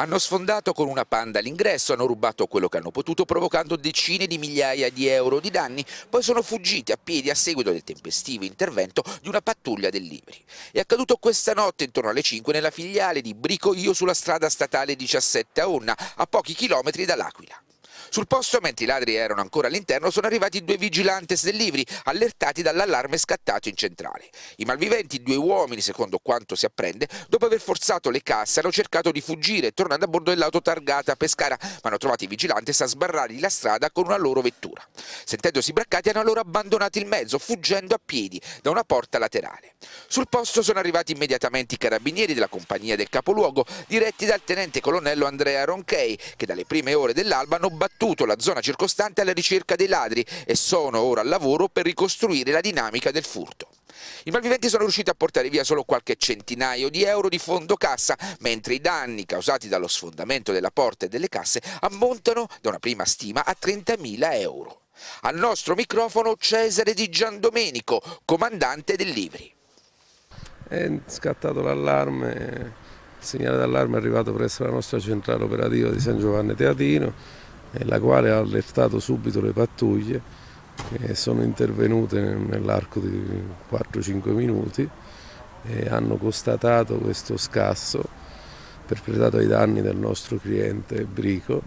Hanno sfondato con una panda l'ingresso, hanno rubato quello che hanno potuto provocando decine di migliaia di euro di danni, poi sono fuggiti a piedi a seguito del tempestivo intervento di una pattuglia del dell'Ivri. È accaduto questa notte intorno alle 5 nella filiale di Brico Io sulla strada statale 17 a Onna, a pochi chilometri dall'Aquila. Sul posto, mentre i ladri erano ancora all'interno, sono arrivati due vigilantes del Livri, allertati dall'allarme scattato in centrale. I malviventi, due uomini, secondo quanto si apprende, dopo aver forzato le casse, hanno cercato di fuggire, tornando a bordo dell'auto targata a Pescara, ma hanno trovato i vigilantes a sbarrargli la strada con una loro vettura. Sentendosi braccati, hanno allora abbandonato il mezzo, fuggendo a piedi da una porta laterale. Sul posto sono arrivati immediatamente i carabinieri della compagnia del capoluogo, diretti dal tenente colonnello Andrea Ronchei, che dalle prime ore dell'alba hanno battuto abbattuto la zona circostante alla ricerca dei ladri e sono ora al lavoro per ricostruire la dinamica del furto. I malviventi sono riusciti a portare via solo qualche centinaio di euro di fondo cassa, mentre i danni causati dallo sfondamento della porta e delle casse ammontano, da una prima stima, a 30.000 euro. Al nostro microfono Cesare Di Giandomenico, comandante del Libri. È scattato l'allarme, il segnale d'allarme è arrivato presso la nostra centrale operativa di San Giovanni Teatino la quale ha allertato subito le pattuglie che sono intervenute nell'arco di 4-5 minuti e hanno constatato questo scasso perpetrato ai danni del nostro cliente Brico.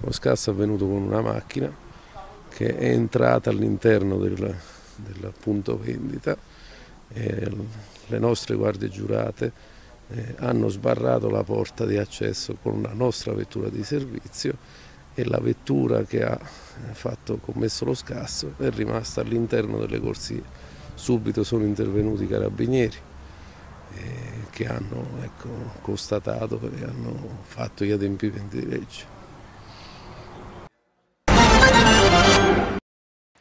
lo scasso è avvenuto con una macchina che è entrata all'interno del, del punto vendita. E le nostre guardie giurate eh, hanno sbarrato la porta di accesso con la nostra vettura di servizio e la vettura che ha eh, fatto, commesso lo scasso è rimasta all'interno delle corsie. Subito sono intervenuti i carabinieri eh, che hanno ecco, constatato e hanno fatto gli adempimenti di legge.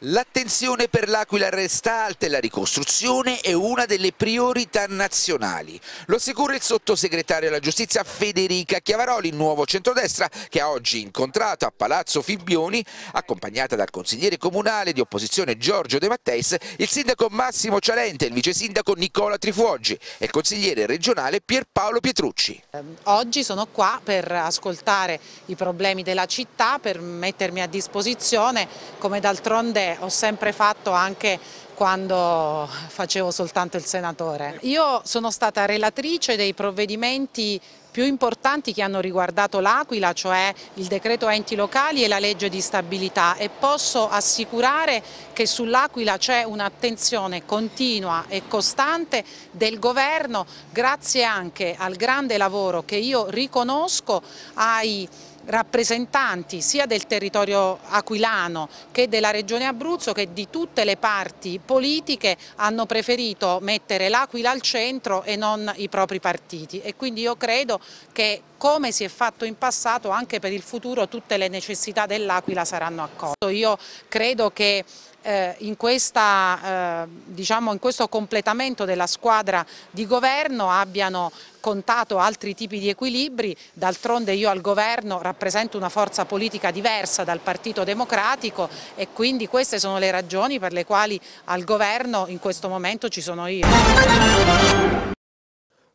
L'attenzione per l'Aquila resta alta e la ricostruzione è una delle priorità nazionali. Lo assicura il sottosegretario alla giustizia Federica Chiavaroli, nuovo centrodestra, che ha oggi incontrato a Palazzo Fibbioni, accompagnata dal consigliere comunale di opposizione Giorgio De Matteis, il sindaco Massimo Cialente, il vice sindaco Nicola Trifuoggi e il consigliere regionale Pierpaolo Pietrucci. Ehm, oggi sono qua per ascoltare i problemi della città, per mettermi a disposizione, come d'altronde ho sempre fatto anche quando facevo soltanto il senatore. Io sono stata relatrice dei provvedimenti più importanti che hanno riguardato l'Aquila, cioè il decreto enti locali e la legge di stabilità e posso assicurare che sull'Aquila c'è un'attenzione continua e costante del governo grazie anche al grande lavoro che io riconosco ai rappresentanti sia del territorio aquilano che della regione Abruzzo che di tutte le parti politiche hanno preferito mettere l'Aquila al centro e non i propri partiti e quindi io credo che come si è fatto in passato anche per il futuro tutte le necessità dell'Aquila saranno accolte. Io credo che eh, in, questa, eh, diciamo in questo completamento della squadra di governo abbiano contato altri tipi di equilibri, d'altronde io al governo rappresento una forza politica diversa dal Partito Democratico e quindi queste sono le ragioni per le quali al governo in questo momento ci sono io.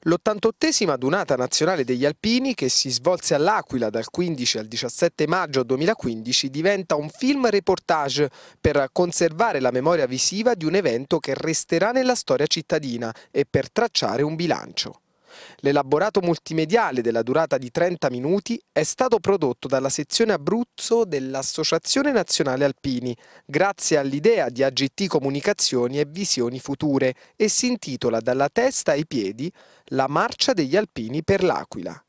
L'88esima adunata nazionale degli alpini, che si svolse all'Aquila dal 15 al 17 maggio 2015, diventa un film reportage per conservare la memoria visiva di un evento che resterà nella storia cittadina e per tracciare un bilancio. L'elaborato multimediale della durata di 30 minuti è stato prodotto dalla sezione Abruzzo dell'Associazione Nazionale Alpini, grazie all'idea di AGT Comunicazioni e Visioni Future e si intitola Dalla testa ai piedi La marcia degli alpini per l'Aquila.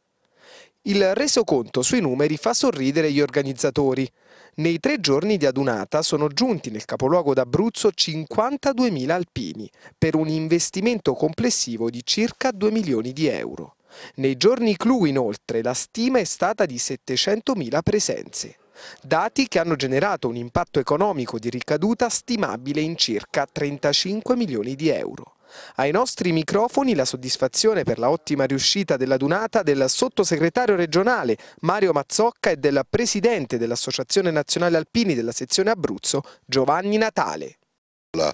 Il resoconto sui numeri fa sorridere gli organizzatori. Nei tre giorni di adunata sono giunti nel capoluogo d'Abruzzo 52.000 alpini, per un investimento complessivo di circa 2 milioni di euro. Nei giorni clou inoltre la stima è stata di 700.000 presenze. Dati che hanno generato un impatto economico di ricaduta stimabile in circa 35 milioni di euro. Ai nostri microfoni la soddisfazione per la ottima riuscita dell'adunata del sottosegretario regionale Mario Mazzocca e del presidente dell'Associazione Nazionale Alpini della sezione Abruzzo Giovanni Natale. La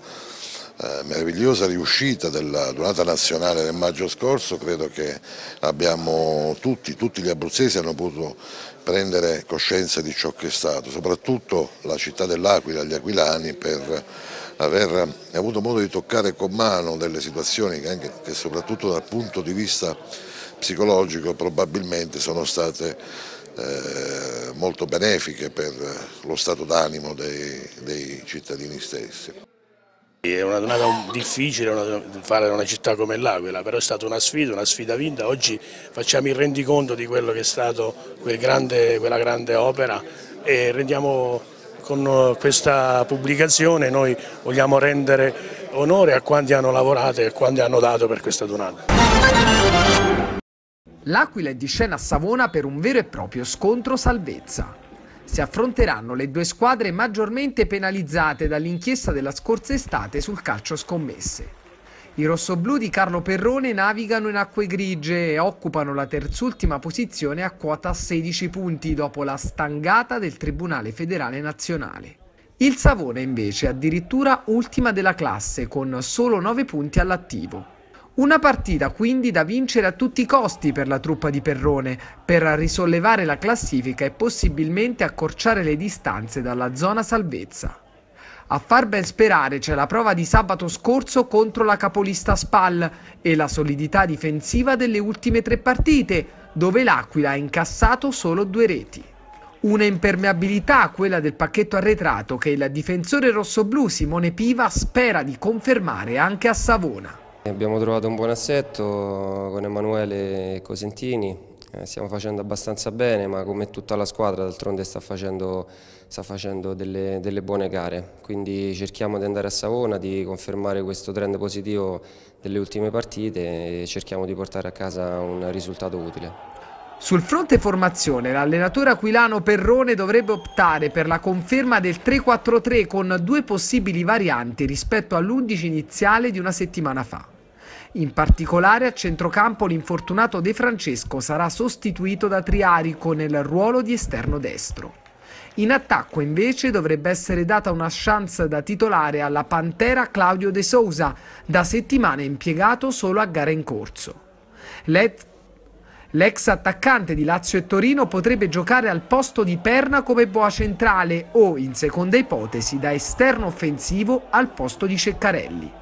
eh, meravigliosa riuscita della durata nazionale del maggio scorso, credo che abbiamo tutti, tutti gli abruzzesi hanno potuto prendere coscienza di ciò che è stato, soprattutto la città dell'Aquila, gli aquilani per aver eh, avuto modo di toccare con mano delle situazioni che, anche, che soprattutto dal punto di vista psicologico probabilmente sono state eh, molto benefiche per lo stato d'animo dei, dei cittadini stessi. È una giornata difficile fare una città come l'Aquila, però è stata una sfida, una sfida vinta. Oggi facciamo il rendiconto di quello che è stato quel grande, quella grande opera e rendiamo con eh, questa pubblicazione noi vogliamo rendere onore a quanti hanno lavorato e a quanti hanno dato per questa donata. L'Aquila è di scena a Savona per un vero e proprio scontro salvezza. Si affronteranno le due squadre maggiormente penalizzate dall'inchiesta della scorsa estate sul calcio scommesse. I rossoblù di Carlo Perrone navigano in acque grigie e occupano la terzultima posizione a quota 16 punti dopo la stangata del Tribunale Federale Nazionale. Il Savone invece è addirittura ultima della classe con solo 9 punti all'attivo. Una partita quindi da vincere a tutti i costi per la truppa di Perrone, per risollevare la classifica e possibilmente accorciare le distanze dalla zona salvezza. A far ben sperare c'è la prova di sabato scorso contro la capolista Spal e la solidità difensiva delle ultime tre partite, dove l'Aquila ha incassato solo due reti. Una impermeabilità, quella del pacchetto arretrato, che il difensore rossoblu Simone Piva spera di confermare anche a Savona. Abbiamo trovato un buon assetto con Emanuele Cosentini, eh, stiamo facendo abbastanza bene, ma come tutta la squadra d'altronde sta facendo, sta facendo delle, delle, buone gare. Quindi cerchiamo di andare a Savona, di confermare questo trend positivo delle ultime partite e cerchiamo di portare a casa un risultato utile. Sul fronte formazione, l'allenatore aquilano Perrone dovrebbe optare per la conferma del 3-4-3 con due possibili varianti rispetto all'11 iniziale di una settimana fa. In particolare a centrocampo l'infortunato De Francesco sarà sostituito da Triarico nel ruolo di esterno destro. In attacco invece dovrebbe essere data una chance da titolare alla Pantera Claudio De Sousa, da settimane impiegato solo a gare in corso. Let L'ex attaccante di Lazio e Torino potrebbe giocare al posto di Perna come boa centrale o, in seconda ipotesi, da esterno offensivo al posto di Ceccarelli.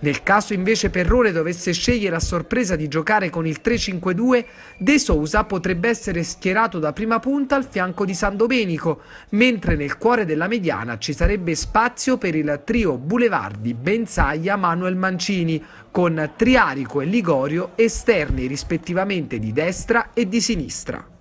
Nel caso invece Perrone dovesse scegliere a sorpresa di giocare con il 3-5-2, De Sousa potrebbe essere schierato da prima punta al fianco di San Domenico, mentre nel cuore della mediana ci sarebbe spazio per il trio Bulevardi, Benzaglia, Manuel Mancini, con Triarico e Ligorio esterni rispettivamente di destra e di sinistra.